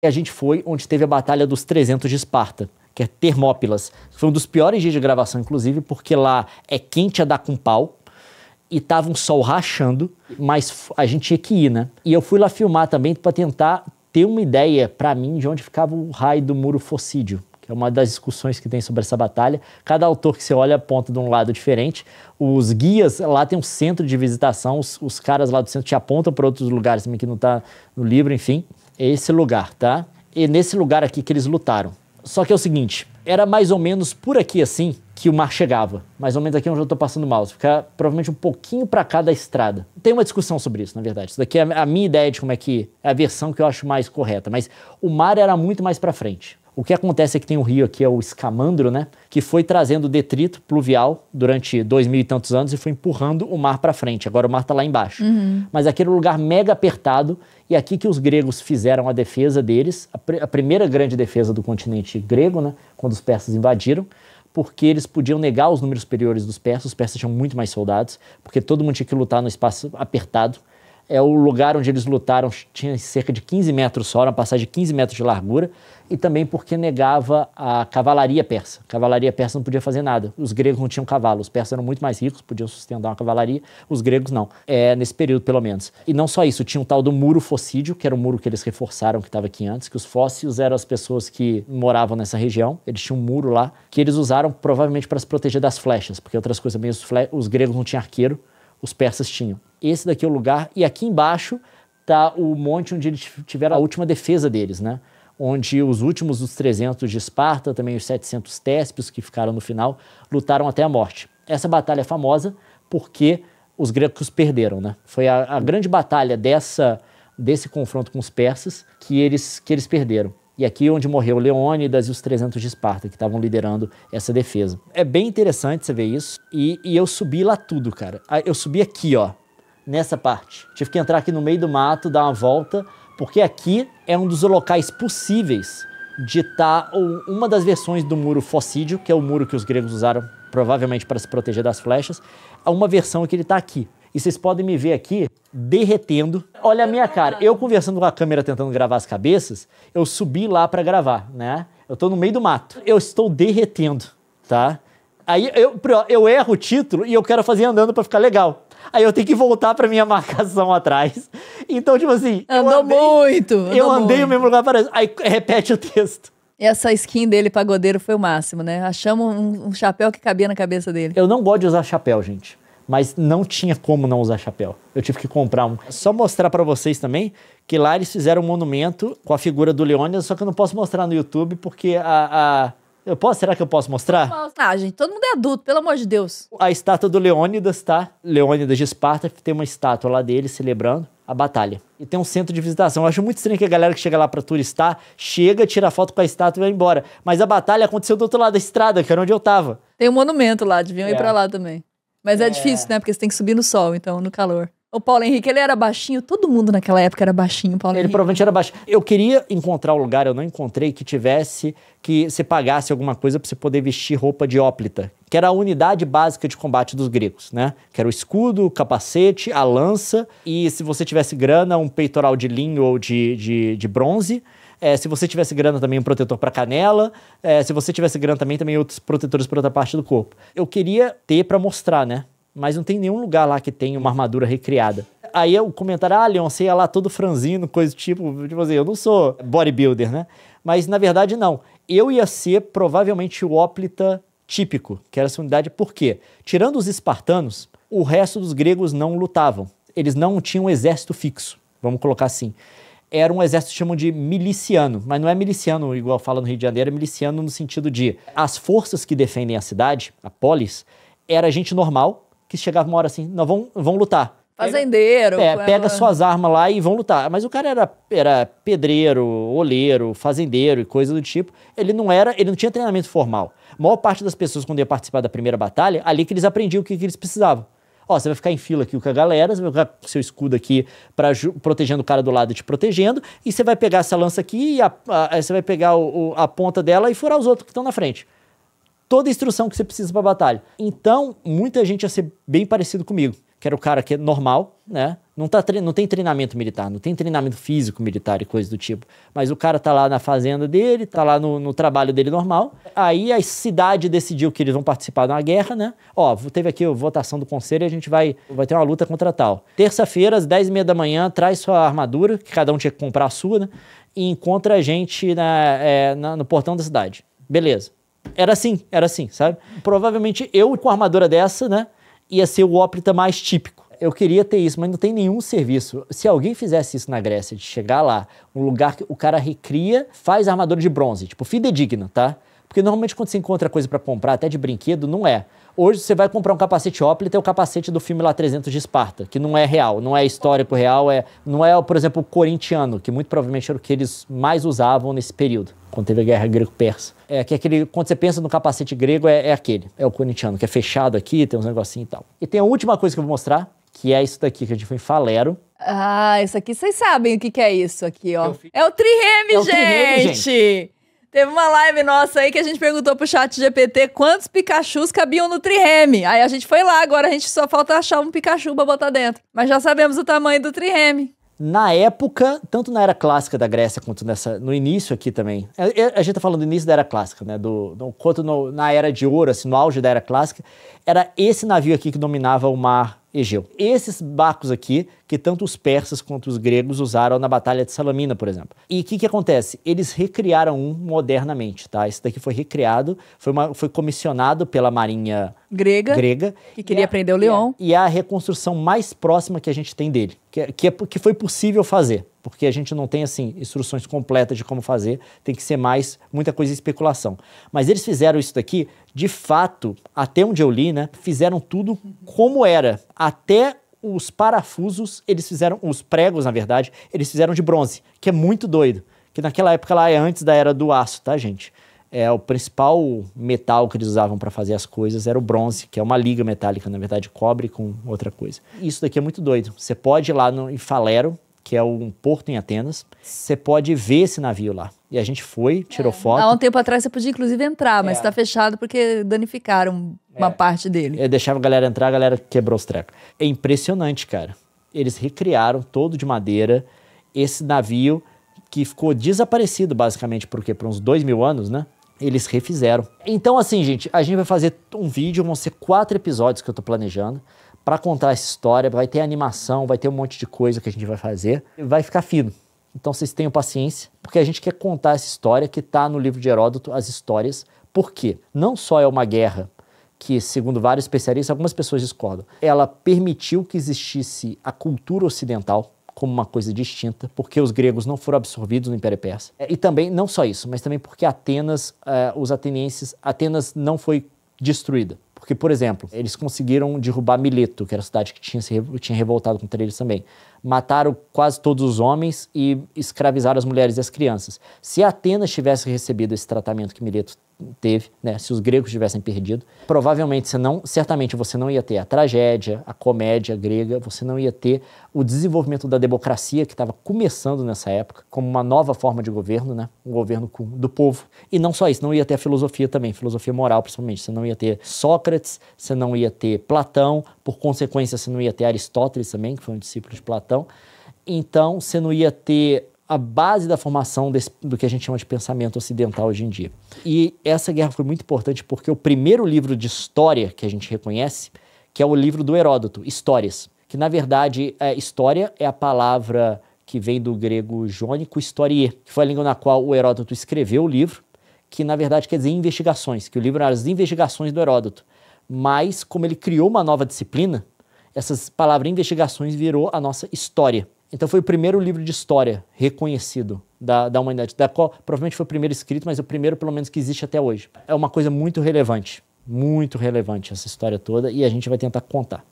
E a gente foi onde teve a Batalha dos 300 de Esparta, que é Termópilas. Foi um dos piores dias de gravação, inclusive, porque lá é quente a dar com pau e tava um sol rachando, mas a gente tinha que ir, né? E eu fui lá filmar também para tentar ter uma ideia para mim de onde ficava o raio do muro fossídio, que é uma das discussões que tem sobre essa batalha. Cada autor que você olha aponta de um lado diferente. Os guias lá tem um centro de visitação, os, os caras lá do centro te apontam para outros lugares também que não tá no livro, enfim. É esse lugar, tá? E nesse lugar aqui que eles lutaram. Só que é o seguinte, era mais ou menos por aqui assim que o mar chegava. Mais ou menos aqui onde eu tô passando o mouse. Fica provavelmente um pouquinho para cá da estrada. Tem uma discussão sobre isso, na verdade. Isso daqui é a minha ideia de como é que... É a versão que eu acho mais correta. Mas o mar era muito mais para frente. O que acontece é que tem um rio aqui, é o Escamandro, né? Que foi trazendo detrito pluvial durante dois mil e tantos anos e foi empurrando o mar para frente. Agora o mar está lá embaixo. Uhum. Mas aquele é lugar mega apertado e aqui que os gregos fizeram a defesa deles, a, pr a primeira grande defesa do continente grego, né? Quando os persas invadiram porque eles podiam negar os números superiores dos persas, os persas tinham muito mais soldados, porque todo mundo tinha que lutar no espaço apertado é o lugar onde eles lutaram tinha cerca de 15 metros só, uma passagem de 15 metros de largura, e também porque negava a cavalaria persa. A cavalaria persa não podia fazer nada. Os gregos não tinham cavalo, os persas eram muito mais ricos, podiam sustentar uma cavalaria, os gregos não, é, nesse período pelo menos. E não só isso, tinha o tal do muro fossídio, que era o muro que eles reforçaram, que estava aqui antes, que os fósseis eram as pessoas que moravam nessa região, eles tinham um muro lá, que eles usaram provavelmente para se proteger das flechas, porque outras coisas os, os gregos não tinham arqueiro, os persas tinham esse daqui é o lugar. E aqui embaixo tá o monte onde eles tiveram a última defesa deles, né? Onde os últimos, dos 300 de Esparta, também os 700 téspios que ficaram no final, lutaram até a morte. Essa batalha é famosa porque os gregos perderam, né? Foi a, a grande batalha dessa, desse confronto com os persas que eles, que eles perderam. E aqui é onde morreu Leônidas e os 300 de Esparta, que estavam liderando essa defesa. É bem interessante você ver isso. E, e eu subi lá tudo, cara. Ah, eu subi aqui, ó nessa parte. Tive que entrar aqui no meio do mato, dar uma volta, porque aqui é um dos locais possíveis de estar tá uma das versões do muro fossídio, que é o muro que os gregos usaram provavelmente para se proteger das flechas, é uma versão que ele está aqui. E vocês podem me ver aqui derretendo. Olha a minha cara. Eu conversando com a câmera tentando gravar as cabeças, eu subi lá para gravar, né? Eu estou no meio do mato. Eu estou derretendo, tá? Aí eu, eu erro o título e eu quero fazer andando para ficar legal. Aí eu tenho que voltar pra minha marcação atrás. Então, tipo assim. Andou eu andei, muito! Andou eu andei muito. o mesmo lugar para. Aí repete o texto. Essa skin dele, pagodeiro, foi o máximo, né? Achamos um, um chapéu que cabia na cabeça dele. Eu não gosto de usar chapéu, gente mas não tinha como não usar chapéu. Eu tive que comprar um. Só mostrar para vocês também que lá eles fizeram um monumento com a figura do Leônidas, só que eu não posso mostrar no YouTube porque a, eu posso? Será que eu posso mostrar? Ah, gente, todo mundo é adulto, pelo amor de Deus. A estátua do Leônidas, tá? Leônidas de Esparta, tem uma estátua lá dele celebrando a batalha. E tem um centro de visitação. Eu acho muito estranho que a galera que chega lá pra turistar chega, tira foto com a estátua e vai embora. Mas a batalha aconteceu do outro lado da estrada, que era onde eu tava. Tem um monumento lá, deviam é. ir pra lá também. Mas é. é difícil, né? Porque você tem que subir no sol, então, no calor. O Paulo Henrique, ele era baixinho, todo mundo naquela época era baixinho, Paulo Ele Henrique. provavelmente era baixinho. Eu queria encontrar um lugar, eu não encontrei, que tivesse, que você pagasse alguma coisa para você poder vestir roupa de óplita, que era a unidade básica de combate dos gregos, né? Que era o escudo, o capacete, a lança, e se você tivesse grana, um peitoral de linho ou de, de, de bronze. É, se você tivesse grana também, um protetor para canela. É, se você tivesse grana também, também outros protetores para outra parte do corpo. Eu queria ter para mostrar, né? mas não tem nenhum lugar lá que tenha uma armadura recriada. Aí é o comentário, ah, Leon, você ia lá todo franzino, coisa tipo, tipo assim, eu não sou bodybuilder, né? Mas na verdade não. Eu ia ser provavelmente o óplita típico, que era essa unidade, por quê? Tirando os espartanos, o resto dos gregos não lutavam. Eles não tinham um exército fixo, vamos colocar assim. Era um exército que chamam de miliciano, mas não é miliciano igual fala no Rio de Janeiro, é miliciano no sentido de as forças que defendem a cidade, a polis, era gente normal, que chegava uma hora assim, nós vamos, vamos lutar. Fazendeiro. É, pega, é, pega suas armas lá e vão lutar. Mas o cara era, era pedreiro, oleiro, fazendeiro e coisa do tipo. Ele não era, ele não tinha treinamento formal. A maior parte das pessoas, quando ia participar da primeira batalha, ali que eles aprendiam o que, que eles precisavam. Ó, você vai ficar em fila aqui com a galera, você vai ficar com seu escudo aqui para protegendo o cara do lado e te protegendo, e você vai pegar essa lança aqui e a, a, você vai pegar o, o, a ponta dela e furar os outros que estão na frente toda a instrução que você precisa para batalha. Então, muita gente ia ser bem parecido comigo, que era o cara que é normal, né? Não, tá não tem treinamento militar, não tem treinamento físico militar e coisa do tipo. Mas o cara tá lá na fazenda dele, tá lá no, no trabalho dele normal. Aí a cidade decidiu que eles vão participar de uma guerra, né? Ó, teve aqui a votação do conselho e a gente vai, vai ter uma luta contra tal. Terça-feira, às 10h30 da manhã, traz sua armadura, que cada um tinha que comprar a sua, né? E encontra a gente na, é, na no portão da cidade. Beleza. Era assim, era assim, sabe? Provavelmente eu com armadura dessa, né, ia ser o óprita mais típico. Eu queria ter isso, mas não tem nenhum serviço. Se alguém fizesse isso na Grécia, de chegar lá, um lugar que o cara recria, faz armadura de bronze, tipo fidedigna, tá? Porque normalmente quando você encontra coisa para comprar, até de brinquedo, não é. Hoje você vai comprar um capacete Opel e tem o capacete do filme lá 300 de Esparta, que não é real, não é histórico real, é, não é, por exemplo, o corintiano, que muito provavelmente era o que eles mais usavam nesse período, quando teve a guerra grego-persa. É que é aquele, quando você pensa no capacete grego, é, é aquele, é o corintiano, que é fechado aqui, tem uns negocinhos e tal. E tem a última coisa que eu vou mostrar, que é isso daqui que a gente foi em Falero. Ah, isso aqui vocês sabem o que, que é isso aqui, ó. É o trireme, é gente! O trireme, gente. Teve uma live nossa aí que a gente perguntou pro chat GPT quantos Pikachus cabiam no Trireme. Aí a gente foi lá, agora a gente só falta achar um Pikachu pra botar dentro. Mas já sabemos o tamanho do Trireme. Na época, tanto na era clássica da Grécia quanto nessa, no início aqui também. É, é, a, gente tá falando do início da era clássica, né? Do, do quanto no, na era de ouro, assim, no auge da era clássica, era esse navio aqui que dominava o mar Egeu. Esses barcos aqui, que tanto os persas quanto os gregos usaram na Batalha de Salamina, por exemplo. E o que, que acontece? Eles recriaram um modernamente, tá? Esse daqui foi recriado, foi, uma, foi comissionado pela marinha grega, grega que queria a, prender o leão. E, é e a reconstrução mais próxima que a gente tem dele, que, é, que, é, que foi possível fazer porque a gente não tem assim instruções completas de como fazer, tem que ser mais muita coisa especulação. Mas eles fizeram isso daqui, de fato, até onde eu li, né, fizeram tudo como era, até os parafusos, eles fizeram os pregos, na verdade, eles fizeram de bronze, que é muito doido, que naquela época lá é antes da era do aço, tá, gente? é o principal metal que eles usavam para fazer as coisas era o bronze, que é uma liga metálica, na verdade, cobre com outra coisa. Isso daqui é muito doido. Você pode ir lá no, em Falero, que é um porto em Atenas. Você pode ver esse navio lá. E a gente foi, tirou é. foto. Há um tempo atrás você podia inclusive entrar, mas está é. Tá fechado porque danificaram é. uma parte dele. Eu é, deixava a galera entrar, a galera quebrou os trecos. É impressionante, cara. Eles recriaram todo de madeira esse navio que ficou desaparecido basicamente porque por uns dois mil anos, né? Eles refizeram. Então, assim, gente, a gente vai fazer um vídeo, vão ser quatro episódios que eu tô planejando para contar essa história, vai ter animação, vai ter um monte de coisa que a gente vai fazer, vai ficar fino. Então vocês tenham paciência, porque a gente quer contar essa história que está no livro de Heródoto, as histórias, porque não só é uma guerra que, segundo vários especialistas, algumas pessoas discordam, ela permitiu que existisse a cultura ocidental como uma coisa distinta, porque os gregos não foram absorvidos no Império Persa. É, e também, não só isso, mas também porque Atenas, é, os atenienses, Atenas não foi destruída. Porque, por exemplo, eles conseguiram derrubar Mileto, que era a cidade que tinha, se, tinha revoltado contra eles também mataram quase todos os homens e escravizaram as mulheres e as crianças. Se Atenas tivesse recebido esse tratamento que Mileto teve, né, se os gregos tivessem perdido, provavelmente você não, certamente você não ia ter a tragédia, a comédia grega, você não ia ter o desenvolvimento da democracia que estava começando nessa época, como uma nova forma de governo, né, um governo do povo. E não só isso, não ia ter a filosofia também, filosofia moral principalmente, você não ia ter Sócrates, você não ia ter Platão, por consequência, você não ia ter Aristóteles também, que foi um discípulo de Platão. Então, você não ia ter a base da formação desse, do que a gente chama de pensamento ocidental hoje em dia. E essa guerra foi muito importante porque o primeiro livro de história que a gente reconhece, que é o livro do Heródoto, Histórias, que na verdade é, história é a palavra que vem do grego jônico historie, que foi a língua na qual o Heródoto escreveu o livro, que na verdade quer dizer investigações, que o livro era as investigações do Heródoto mas como ele criou uma nova disciplina, essas palavras investigações virou a nossa história. Então foi o primeiro livro de história reconhecido da, da humanidade, da qual provavelmente foi o primeiro escrito, mas o primeiro pelo menos que existe até hoje. É uma coisa muito relevante, muito relevante essa história toda e a gente vai tentar contar.